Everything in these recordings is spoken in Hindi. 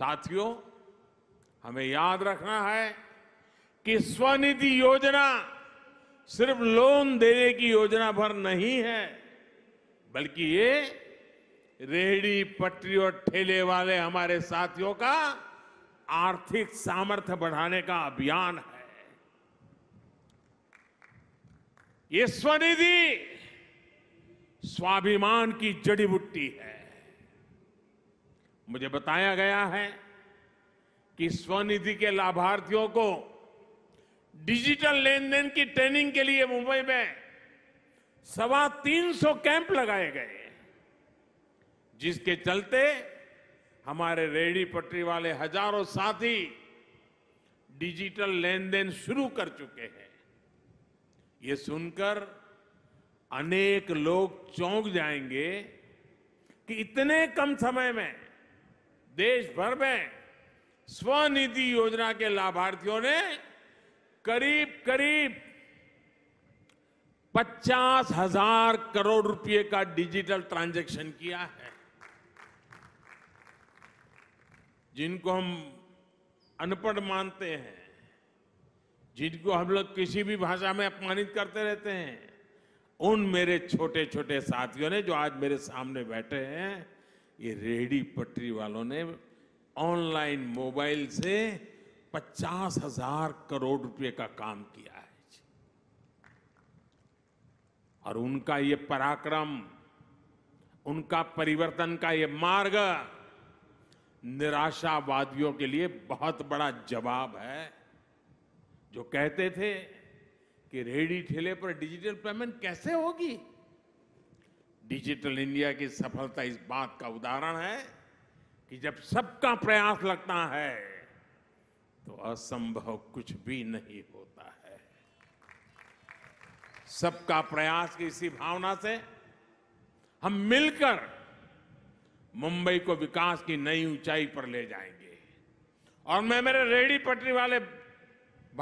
साथियों हमें याद रखना है कि स्वनिधि योजना सिर्फ लोन देने की योजना भर नहीं है बल्कि ये रेहड़ी पटरी और ठेले वाले हमारे साथियों का आर्थिक सामर्थ्य बढ़ाने का अभियान है ये स्वनिधि स्वाभिमान की जड़ी बुट्टी है मुझे बताया गया है कि स्वनिधि के लाभार्थियों को डिजिटल लेन देन की ट्रेनिंग के लिए मुंबई में सवा तीन सौ कैंप लगाए गए जिसके चलते हमारे रेडी पटरी वाले हजारों साथी डिजिटल लेन देन शुरू कर चुके हैं ये सुनकर अनेक लोग चौंक जाएंगे कि इतने कम समय में देश भर में स्वनिधि योजना के लाभार्थियों ने करीब करीब पचास हजार करोड़ रुपए का डिजिटल ट्रांजैक्शन किया है जिनको हम अनपढ़ मानते हैं जिनको हम लोग किसी भी भाषा में अपमानित करते रहते हैं उन मेरे छोटे छोटे साथियों ने जो आज मेरे सामने बैठे हैं ये रेडी पटरी वालों ने ऑनलाइन मोबाइल से पचास हजार करोड़ रुपए का काम किया है और उनका ये पराक्रम उनका परिवर्तन का ये मार्ग निराशावादियों के लिए बहुत बड़ा जवाब है जो कहते थे कि रेडी ठेले पर डिजिटल पेमेंट कैसे होगी डिजिटल इंडिया की सफलता इस बात का उदाहरण है कि जब सबका प्रयास लगता है तो असंभव कुछ भी नहीं होता है सबका प्रयास की इसी भावना से हम मिलकर मुंबई को विकास की नई ऊंचाई पर ले जाएंगे और मैं मेरे रेडी पटरी वाले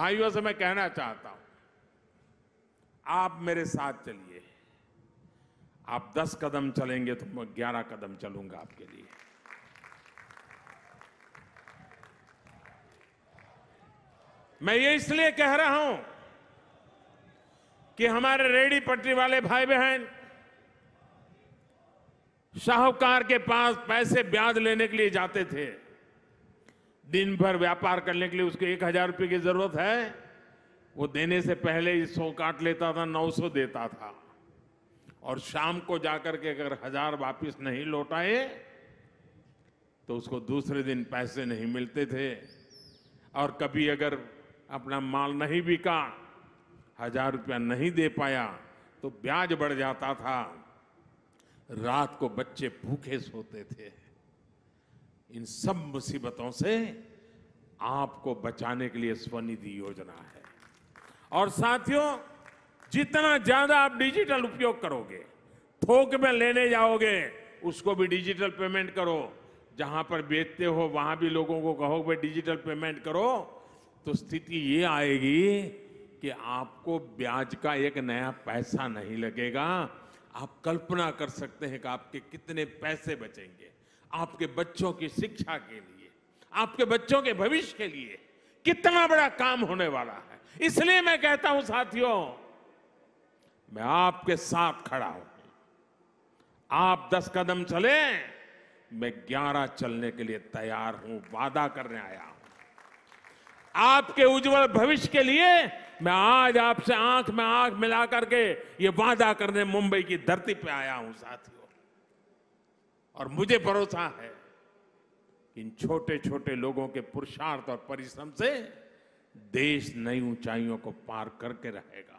भाइयों से मैं कहना चाहता हूं आप मेरे साथ चलिए आप दस कदम चलेंगे तो मैं ग्यारह कदम चलूंगा आपके लिए मैं ये इसलिए कह रहा हूं कि हमारे रेडी पटरी वाले भाई बहन शाहूकार के पास पैसे ब्याज लेने के लिए जाते थे दिन भर व्यापार करने के लिए उसको एक हजार रुपये की जरूरत है वो देने से पहले ही सौ काट लेता था नौ सौ देता था और शाम को जाकर के अगर हजार वापस नहीं लौटाए तो उसको दूसरे दिन पैसे नहीं मिलते थे और कभी अगर अपना माल नहीं बिका हजार रुपया नहीं दे पाया तो ब्याज बढ़ जाता था रात को बच्चे भूखे सोते थे इन सब मुसीबतों से आपको बचाने के लिए स्वनिधि योजना है और साथियों जितना ज्यादा आप डिजिटल उपयोग करोगे थोक में लेने जाओगे उसको भी डिजिटल पेमेंट करो जहां पर बेचते हो वहां भी लोगों को कहो भाई डिजिटल पेमेंट करो तो स्थिति ये आएगी कि आपको ब्याज का एक नया पैसा नहीं लगेगा आप कल्पना कर सकते हैं कि आपके कितने पैसे बचेंगे आपके बच्चों की शिक्षा के लिए आपके बच्चों के भविष्य के लिए कितना बड़ा काम होने वाला है इसलिए मैं कहता हूं साथियों मैं आपके साथ खड़ा हूं आप दस कदम चले मैं ग्यारह चलने के लिए तैयार हूं वादा करने आया हूं आपके उज्जवल भविष्य के लिए मैं आज आपसे आंख में आंख मिला करके ये वादा करने मुंबई की धरती पे आया हूं साथियों और मुझे भरोसा है कि इन छोटे छोटे लोगों के पुरुषार्थ और परिश्रम से देश नई ऊंचाइयों को पार करके रहेगा